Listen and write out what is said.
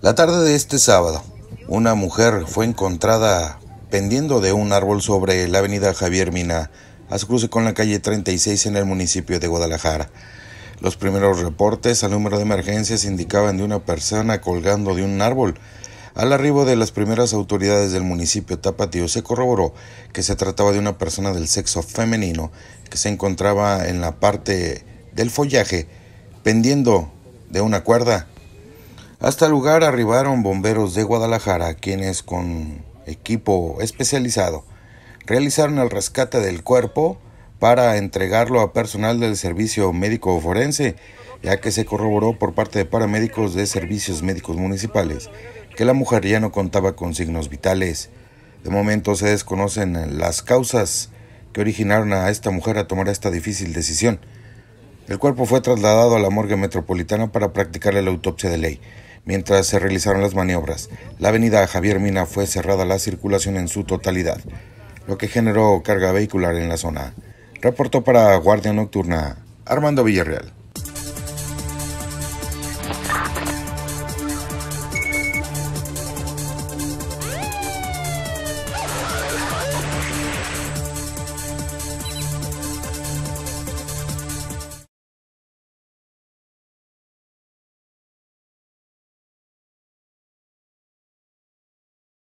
La tarde de este sábado, una mujer fue encontrada pendiendo de un árbol sobre la avenida Javier Mina, a su cruce con la calle 36 en el municipio de Guadalajara. Los primeros reportes al número de emergencias indicaban de una persona colgando de un árbol. Al arribo de las primeras autoridades del municipio Tapatío se corroboró que se trataba de una persona del sexo femenino que se encontraba en la parte del follaje pendiendo de una cuerda hasta el lugar arribaron bomberos de Guadalajara, quienes con equipo especializado realizaron el rescate del cuerpo para entregarlo a personal del servicio médico forense, ya que se corroboró por parte de paramédicos de servicios médicos municipales que la mujer ya no contaba con signos vitales. De momento se desconocen las causas que originaron a esta mujer a tomar esta difícil decisión. El cuerpo fue trasladado a la morgue metropolitana para practicarle la autopsia de ley. Mientras se realizaron las maniobras, la avenida Javier Mina fue cerrada a la circulación en su totalidad, lo que generó carga vehicular en la zona. Reportó para Guardia Nocturna Armando Villarreal.